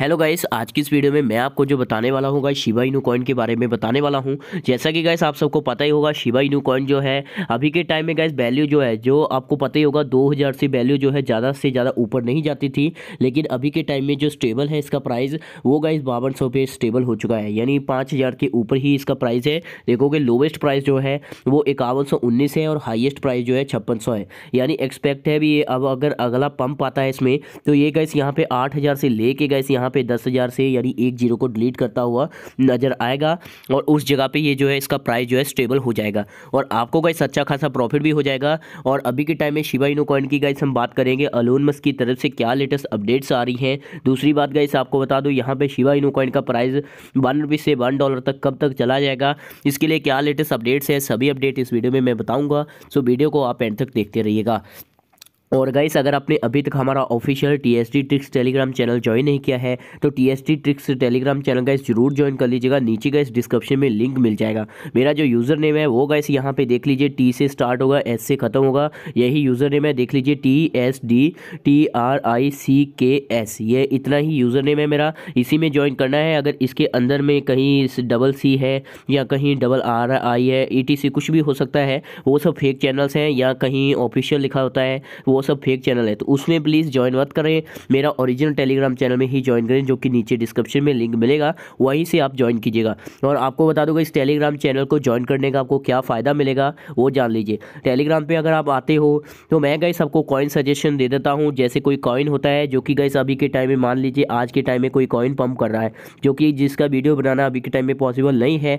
hello guys आज की इस वीडियो में मैं आपको जो बताने वाला हूँ गाइस शिवा इनू कॉइन के बारे में बताने वाला हूँ जैसा कि गाइस आप सबको पता ही होगा शिवा इनू कॉइन जो है अभी के टाइम में गाइस वैल्यू जो है जो आपको पता ही होगा 2000 से वैल्यू जो है ज़्यादा से ज़्यादा ऊपर नहीं जाती थी लेकिन अभी के टाइम में जो स्टेबल है इसका प्राइस वो गाइस बावन सौ पे स्टेबल हो चुका है यानी पाँच के ऊपर ही इसका प्राइस है देखोगे लोवेस्ट प्राइस जो है वो इक्यावन है और हाइएस्ट प्राइस जो है छप्पन है यानी एक्सपेक्ट है भी ये अब अगर अगला पंप आता है इसमें तो ये गाइस यहाँ पर आठ से ले के गाइस यहाँ यहाँ पे दस हज़ार से यानी एक जीरो को डिलीट करता हुआ नज़र आएगा और उस जगह पे ये जो है इसका प्राइस जो है स्टेबल हो जाएगा और आपको गाइस अच्छा खासा प्रॉफिट भी हो जाएगा और अभी के टाइम में शिवा इनो कॉइन की गाइस हम बात करेंगे अलोन मस्क की तरफ से क्या लेटेस्ट अपडेट्स आ रही हैं दूसरी बात गाइस आपको बता दूँ यहाँ पर शिवा इनो कॉइन का प्राइस वन रुपीज़ से वन डॉलर तक कब तक चला जाएगा इसके लिए क्या लेटेस्ट अपडेट्स हैं सभी अपडेट इस वीडियो में मैं बताऊँगा सो वीडियो को आप एंड तक देखते रहिएगा और गाइस अगर आपने अभी तक हमारा official T S T tricks Telegram channel join नहीं किया है तो T S T tricks Telegram channel guys जरूर ज्वाइन कर लीजिएगा नीचे गाइस डिस्क्रिप्शन में लिंक मिल जाएगा मेरा जो यूज़र नेम है वो गाइस यहाँ पे देख लीजिए टी से स्टार्ट होगा एस से ख़त्म होगा यही यूज़र नेम है देख लीजिए T S D T R I C K S ये इतना ही यूज़र नेम है मेरा इसी में ज्वाइन करना है अगर इसके अंदर में कहीं डबल सी है या कहीं डबल आर आई है ई टी सी कुछ भी हो सकता है वो सब फेक चैनल्स हैं या कहीं ऑफिशियल लिखा होता है वो वो सब फेक चैनल है तो उसमें प्लीज़ ज्वाइन मत करें मेरा ओरिजिनल टेलीग्राम चैनल में ही ज्वाइन करें जो कि नीचे डिस्क्रिप्शन में लिंक मिलेगा वहीं से आप ज्वाइन कीजिएगा और आपको बता दूंगा इस टेलीग्राम चैनल को ज्वाइन करने का आपको क्या फ़ायदा मिलेगा वो जान लीजिए टेलीग्राम पर अगर आप आते हो तो मैं गई सबको कॉइन सजेशन दे देता हूँ जैसे कोई कॉइन होता है जो कि गई अभी के टाइम में मान लीजिए आज के टाइम में कोई कॉइन पंप कर रहा है जो कि जिसका वीडियो बनाना अभी के टाइम में पॉसिबल नहीं है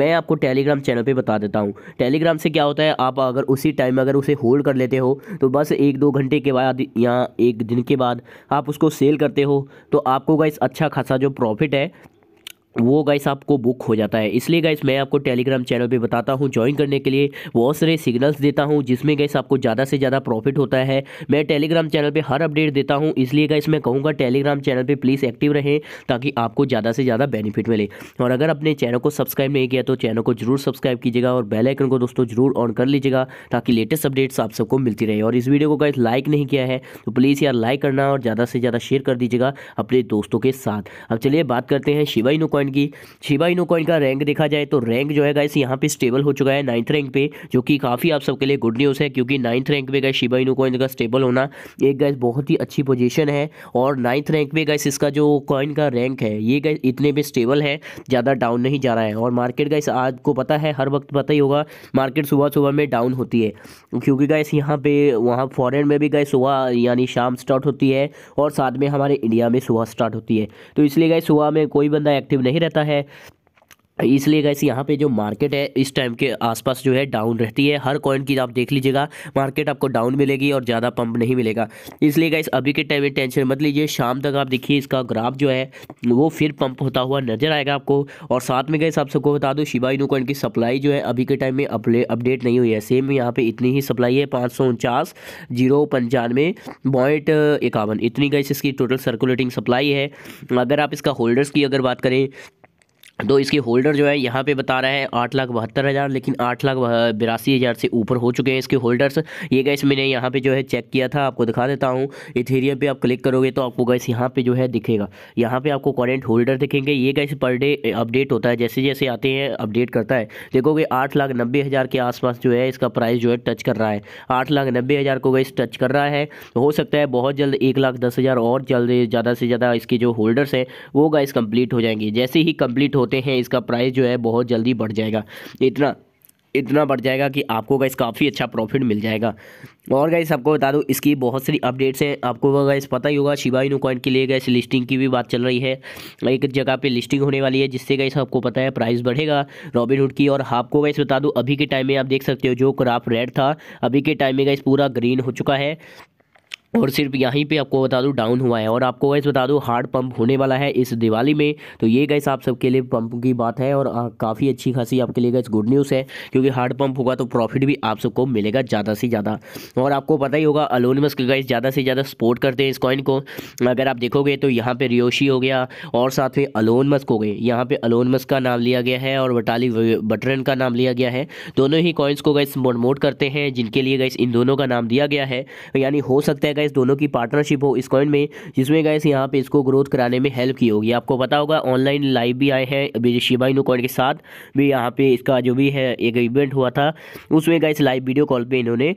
मैं आपको टेलीग्राम चैनल पर बता देता हूँ टेलीग्राम से क्या होता है आप अगर उसी टाइम अगर उसे होल्ड कर लेते हो तो बस एक दो घंटे के बाद या एक दिन के बाद आप उसको सेल करते हो तो आपको गाइस अच्छा खासा जो प्रॉफिट है वो गाइस आपको बुक हो जाता है इसलिए गाइस मैं आपको टेलीग्राम चैनल पे बताता हूँ ज्वाइन करने के लिए बहुत सारे सिग्नल्स देता हूँ जिसमें गाइस आपको ज़्यादा से ज़्यादा प्रॉफिट होता है मैं टेलीग्राम चैनल पे हर अपडेट देता हूँ इसलिए गाइस मैं कहूँगा टेलीग्राम चैनल पे प्लीज़ एक्टिव रहें ताकि आपको ज़्यादा से ज़्यादा बेनिफिट मिले और अगर अपने चैनल को सब्सक्राइब नहीं किया तो चैनल को जरूर सब्सक्राइब कीजिएगा और बेलाइकन को दोस्तों जरूर ऑन कर लीजिएगा ताकि लेटेस्ट अपडेट्स आप सबको मिलती रहे और इस वीडियो को गाइस लाइक नहीं किया है तो प्लीज़ यार लाइक करना और ज़्यादा से ज़्यादा शेयर कर दीजिएगा अपने दोस्तों के साथ अब चलिए बात करते हैं शिवाई नुको कॉइन की शिबा इनो कॉइन का रैंक देखा जाए तो रैंक जो है गाइस यहाँ पे स्टेबल हो चुका है नाइन्थ रैंक पे जो कि काफ़ी आप सबके लिए गुड न्यूज़ है क्योंकि नाइन्थ रैंक पे गए शिबा इनो कॉइन का स्टेबल होना एक गाइस बहुत ही अच्छी पोजिशन है और नाइन्थ रैंक पे गाइस इसका जो कॉइन का रैंक है ये गाइस इतने भी स्टेबल है ज़्यादा डाउन नहीं जा रहा है और मार्केट गाइस आपको पता है हर वक्त पता ही होगा मार्केट सुबह सुबह में डाउन होती है क्योंकि गाइस यहाँ पे वहाँ फॉरेन में भी गए सुबह यानी शाम स्टार्ट होती है और साथ में हमारे इंडिया में सुबह स्टार्ट होती है तो इसलिए गाइस सुबह में कोई बंदा एक्टिव नहीं रहता है इसलिए गैस यहाँ पे जो मार्केट है इस टाइम के आसपास जो है डाउन रहती है हर कॉइन की आप देख लीजिएगा मार्केट आपको डाउन मिलेगी और ज़्यादा पंप नहीं मिलेगा इसलिए गैस अभी के टाइम में टेंशन मत लीजिए शाम तक आप देखिए इसका ग्राफ जो है वो फिर पंप होता हुआ नजर आएगा आपको और साथ में गए आप सबको बता दो शिवा इनू कॉइन की सप्लाई जो है अभी के टाइम में अपडेट नहीं हुई है सेम यहाँ पर इतनी ही सप्लाई है पाँच सौ उनचास जीरो पंचानवे पॉइंट इक्यावन इतनी गैस इसकी टोटल सर्कुलेटिंग सप्लाई है अगर आप इसका होल्डर्स की अगर बात करें तो इसके होल्डर जो है यहाँ पे बता रहा है आठ लाख बहत्तर हज़ार लेकिन आठ लाख बिरासी हज़ार से ऊपर हो चुके हैं इसके होल्डर्स ये गैस मैंने यहाँ पे जो है चेक किया था आपको दिखा देता हूँ इथेरियम पे आप क्लिक करोगे तो आपको गैस यहाँ पे जो है दिखेगा यहाँ पे आपको करेंट होल्डर दिखेंगे ये गैस पर डे अपडेट होता है जैसे जैसे आते हैं अपडेट करता है देखोगे आठ लाख नब्बे हज़ार के आसपास जो है इसका प्राइस जो है टच कर रहा है आठ लाख नब्बे हज़ार को गैस टच कर रहा है हो सकता है बहुत जल्द एक लाख दस हज़ार और जल्द ज़्यादा से ज़्यादा इसके जो होल्डर्स हैं वो गैस कम्प्लीट हो जाएंगे जैसे ही कम्प्लीट हो होते हैं इसका प्राइस जो है बहुत जल्दी बढ़ जाएगा इतना इतना बढ़ जाएगा कि आपको गाइस काफ़ी अच्छा प्रॉफिट मिल जाएगा और गाइस आपको बता दूं इसकी बहुत सारी अपडेट्स हैं आपको गाइस पता ही होगा शिवा इनू कॉइन के लिए गाइस लिस्टिंग की भी बात चल रही है एक जगह पे लिस्टिंग होने वाली है जिससे गाइस आपको पता है प्राइस बढ़ेगा रॉबिनहुड की और आपको गाइस बता दूँ अभी के टाइम में आप देख सकते हो जो क्राफ रेड था अभी के टाइम में गाइस पूरा ग्रीन हो चुका है और सिर्फ यहीं पे आपको बता दूँ डाउन हुआ है और आपको गैस बता दूँ हार्ड पंप होने वाला है इस दिवाली में तो ये गैस आप सबके लिए पंप की बात है और काफ़ी अच्छी खासी आपके लिए गैस गुड न्यूज़ है क्योंकि हार्ड पंप होगा तो प्रॉफिट भी आप सबको मिलेगा ज़्यादा से ज़्यादा और आपको पता ही होगा अलोनमस मस्क गैस ज़्यादा से ज़्यादा सपोर्ट करते हैं इस कॉइन को अगर आप देखोगे तो यहाँ पर रियोशी हो गया और साथ में अलोनमस्क हो गए यहाँ पर अलोनमस का नाम लिया गया है और वटाली बटरन का नाम लिया गया है दोनों ही कॉइन्स को गैस प्रमोट करते हैं जिनके लिए गैस इन दोनों का नाम दिया गया है यानी हो सकता है गैस दोनों की पार्टनरशिप हो इस कॉइन में जिसमें गैस यहाँ पे इसको ग्रोथ कराने में हेल्प की होगी आपको पता होगा ऑनलाइन लाइव भी आए हैं शिबा इनू कॉइन के साथ भी यहाँ पे इसका जो भी है एक इवेंट हुआ था उसमें गैस लाइव वीडियो कॉल पर इन्होंने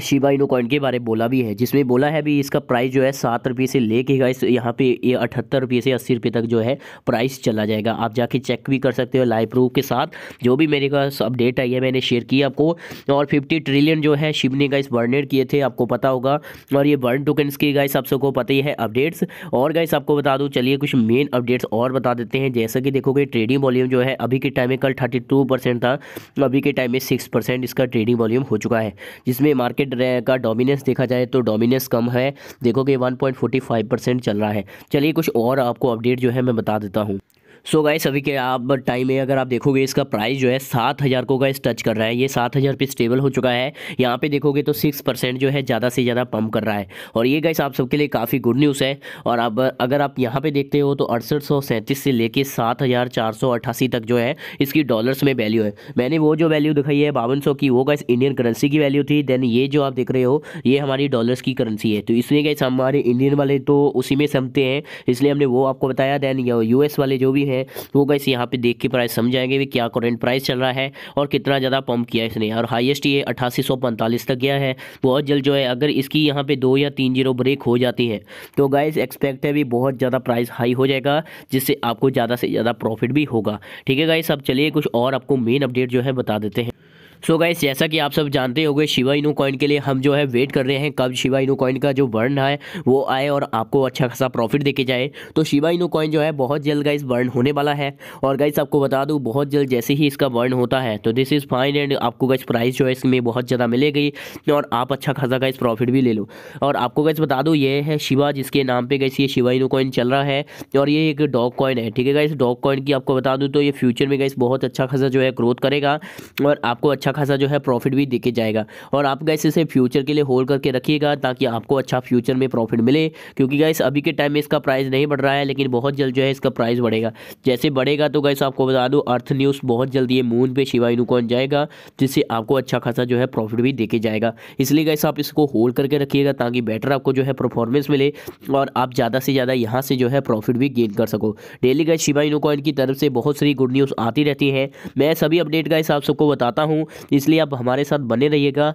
शिबा इनो कॉइन के बारे में बोला भी है जिसमें बोला है भी इसका प्राइस जो है सात रुपये से लेके गाइस यहाँ पे ये अठहत्तर रुपये से अस्सी रुपये तक जो है प्राइस चला जाएगा आप जाके चेक भी कर सकते हो लाइव प्रूफ के साथ जो भी मेरे पास अपडेट आई है मैंने शेयर किया आपको और फिफ्टी ट्रिलियन जो है शिव ने गाइस बर्नेड किए थे आपको पता होगा और ये बर्न टोकन्स की गाइस आप सबको पता ही है अपडेट्स और गाइस आपको बता दूँ चलिए कुछ मेन अपडेट्स और बता देते हैं जैसा कि देखोगे ट्रेडिंग वॉल्यूम जो है अभी के टाइम में कल थर्टी था अभी के टाइम में सिक्स इसका ट्रेडिंग वॉल्यूम हो चुका है जिसमें मार्केट मार्केट का डोमिनेंस देखा जाए तो डोमिनेंस कम है पॉइंट फोर्टी फाइव परसेंट चल रहा है चलिए कुछ और आपको अपडेट जो है मैं बता देता हूँ सो गाय गाइस अभी के आप टाइम है अगर आप देखोगे इसका प्राइस जो है सात हज़ार को गाइस टच कर रहा है ये सात हज़ार पे स्टेबल हो चुका है यहाँ पे देखोगे तो सिक्स परसेंट जो है ज़्यादा से ज़्यादा पम्प कर रहा है और ये गाइस आप सबके लिए काफ़ी गुड न्यूज़ है और अब अगर आप यहाँ पे देखते हो तो अड़सठ सौ सैंतीस से लेके सात हज़ार चार सौ अट्ठासी तक जो है इसकी डॉलर्स में वैल्यू है मैंने वो जो वैल्यू दिखाई है बावन सौ की वो गाइस इंडियन करेंसी की वैल्यू थी देन ये जो आप देख रहे हो ये हमारी डॉलर्स की करेंसी है तो इसलिए गाइस हमारे इंडियन वाले तो उसी में समते हैं इसलिए हमने वो आपको बताया देन यू वाले जो भी हैं है तो वो गैस यहाँ पे देख के प्राइस समझ आएंगे भी क्या करेंट प्राइस चल रहा है और कितना ज़्यादा पंप किया इसने और हाइएस्ट ये अट्ठासी तक गया है बहुत जल्द जो है अगर इसकी यहाँ पे दो या तीन जीरो ब्रेक हो जाती है तो गाइस एक्सपेक्ट है भी बहुत ज़्यादा प्राइस हाई हो जाएगा जिससे आपको ज़्यादा से ज़्यादा प्रॉफिट भी होगा ठीक है गाइस अब चलिए कुछ और आपको मेन अपडेट जो है बता देते हैं सो गाइस जैसा कि आप सब जानते गए शिवा इनू कॉइन के लिए हम जो है वेट कर रहे हैं कब शिवा इनू कॉइन का जो बर्न है वो आए और आपको अच्छा खासा प्रॉफिट देके जाए तो शिवा इनू कॉइन जो है बहुत जल्द गाइस बर्न होने वाला है और गाइस आपको बता दूँ बहुत जल्द जैसे ही इसका बर्न होता है तो दिस इज़ फाइन एंड आपको गाइस प्राइस जो है इसमें बहुत ज़्यादा मिलेगी और आप अच्छा खासा गाइस प्रॉफिट भी ले लो और आपको गाइस बता दूँ ये है शिवा जिसके नाम पर गाइस ये शिवा इनू कॉइन चल रहा है और ये एक डॉग कॉइन है ठीक है गाइस डॉग कॉइन की आपको बता दूँ तो ये फ्यूचर में गाइस बहुत अच्छा खासा जो है ग्रोथ करेगा और आपको अच्छा अच्छा खासा जो है प्रॉफिट भी देखे जाएगा और आप गैस इसे फ्यूचर के लिए होल्ड करके रखिएगा ताकि आपको अच्छा फ्यूचर में प्रॉफिट मिले क्योंकि गैस अभी के टाइम में इसका प्राइस नहीं बढ़ रहा है लेकिन बहुत जल्द जो है इसका प्राइस बढ़ेगा जैसे बढ़ेगा तो गैस आपको बता दूँ अर्थ न्यूज़ बहुत जल्द ये मून पे शिवा यूनिकॉर्न जाएगा जिससे आपको अच्छा खासा जो है प्रॉफिट भी देखे जाएगा इसलिए गैस आप इसको होल्ड करके रखिएगा ताकि बेटर आपको जो है परफॉर्मेंस मिले और आप ज़्यादा से ज़्यादा यहाँ से जो है प्रॉफिट भी गेन कर सको डेली गैस शिवा यूनिकॉर्न की तरफ से बहुत सारी गुड न्यूज़ आती रहती है मैं सभी अपडेट गैस आप सबको बताता हूँ इसलिए आप हमारे साथ बने रहिएगा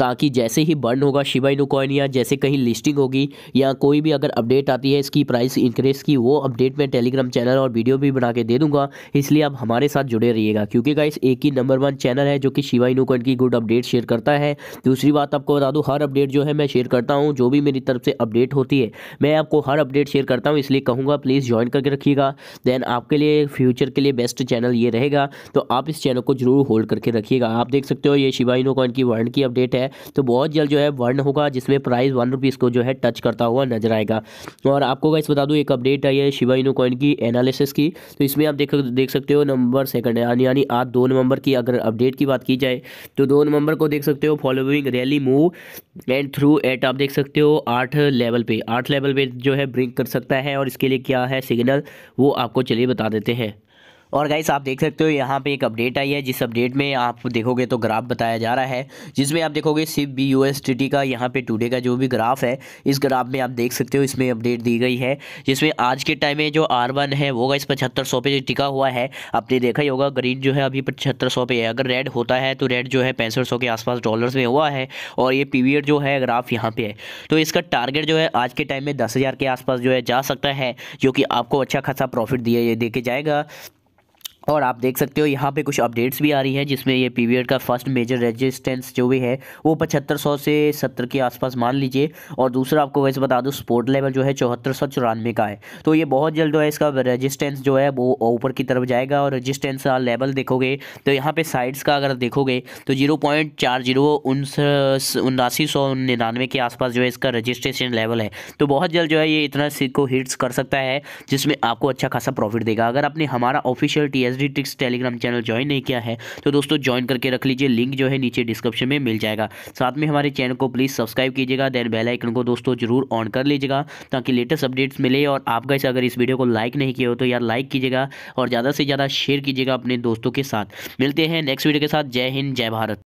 ताकि जैसे ही बर्न होगा शिवा इनू कॉइन या जैसे कहीं लिस्टिंग होगी या कोई भी अगर अपडेट आती है इसकी प्राइस इंक्रीज की वो अपडेट मैं टेलीग्राम चैनल और वीडियो भी बना के दे दूंगा इसलिए आप हमारे साथ जुड़े रहिएगा क्योंकि गाइस एक ही नंबर वन चैनल है जो कि शिवा इनू कॉइन की गुड अपडेट शेयर करता है दूसरी बात आपको बता दूँ हर अपडेट जो है मैं शेयर करता हूँ जो भी मेरी तरफ से अपडेट होती है मैं आपको हर अपडेट शेयर करता हूँ इसलिए कहूँगा प्लीज़ ज्वाइन करके रखिएगा देन आपके लिए फ्यूचर के लिए बेस्ट चैनल ये रहेगा तो आप इस चैनल को जरूर होल्ड करके रखिएगा आप देख सकते हो ये शिवा इनू कॉइन की वर्ल्ड की अपडेट मार्केट है तो बहुत जल्द जो है वन होगा जिसमें प्राइस वन रुपीज़ को जो है टच करता हुआ नजर आएगा और आपको इस बता दूँ एक अपडेट आई है शिवा इनो कॉइन की एनालिसिस की तो इसमें आप देख देख सकते हो नंबर सेकंड यानी यानी आज दो नवंबर की अगर अपडेट की बात की जाए तो दो नवंबर को देख सकते हो following rally move and through at आप देख सकते हो आठ लेवल पे आठ लेवल पर जो है ब्रिंक कर सकता है और इसके लिए क्या है सिग्नल वो आपको चलिए बता देते हैं और गाइस आप देख सकते हो यहाँ पे एक अपडेट आई है जिस अपडेट में आप देखोगे तो ग्राफ बताया जा रहा है जिसमें आप देखोगे सिर्फ B U S T T का यहाँ पे टुडे का जो भी ग्राफ है इस ग्राफ में आप देख सकते हो इसमें अपडेट दी गई है जिसमें आज के टाइम में जो आर वन है वो गाइस पचहत्तर सौ पे टिका हुआ है आपने देखा ही होगा ग्रीन जो है अभी पचहत्तर सौ पे है अगर रेड होता है तो रेड जो है पैंसठ सौ के आसपास डॉलर्स में हुआ है और ये एड जो है ग्राफ यहाँ पर है तो इसका टारगेट जो है आज के टाइम में दस हज़ार के आसपास जो है जा सकता है जो कि आपको अच्छा खासा प्रॉफिट दिया देके जाएगा और आप देख सकते हो यहाँ पे कुछ अपडेट्स भी आ रही है जिसमें ये पीवीआर का फर्स्ट मेजर रेजिस्टेंस जो भी है वो पचहत्तर सौ से सत्तर के आसपास मान लीजिए और दूसरा आपको वैसे बता दूँ स्पोर्ट लेवल जो है चौहत्तर सौ चौरानवे का है तो ये बहुत जल्द जो है इसका रेजिस्टेंस जो है वो ऊपर की तरफ जाएगा और रजिस्टेंस लेवल देखोगे तो यहाँ पर साइड्स का अगर देखोगे तो जीरो पॉइंट चार जीरो सौ के आसपास जो है इसका रजिस्ट्रेशन लेवल है तो बहुत जल्द जो है ये इतना को हिट्स कर सकता है जिसमें आपको अच्छा खासा प्रॉफिट देगा अगर आपने हमारा official T S D tricks Telegram channel join नहीं किया है तो दोस्तों ज्वाइन करके रख लीजिए लिंक जो है नीचे डिस्क्रिप्शन में मिल जाएगा साथ में हमारे चैनल को प्लीज़ सब्सक्राइब कीजिएगा देन बेलाइकन को दोस्तों जरूर ऑन कर लीजिएगा ताकि लेटेस्ट अपडेट्स मिले और आप गए अगर इस वीडियो को लाइक नहीं किया हो तो यार लाइक कीजिएगा और ज़्यादा से ज़्यादा शेयर कीजिएगा अपने दोस्तों के साथ मिलते हैं नेक्स्ट वीडियो के साथ जय हिंद जय भारत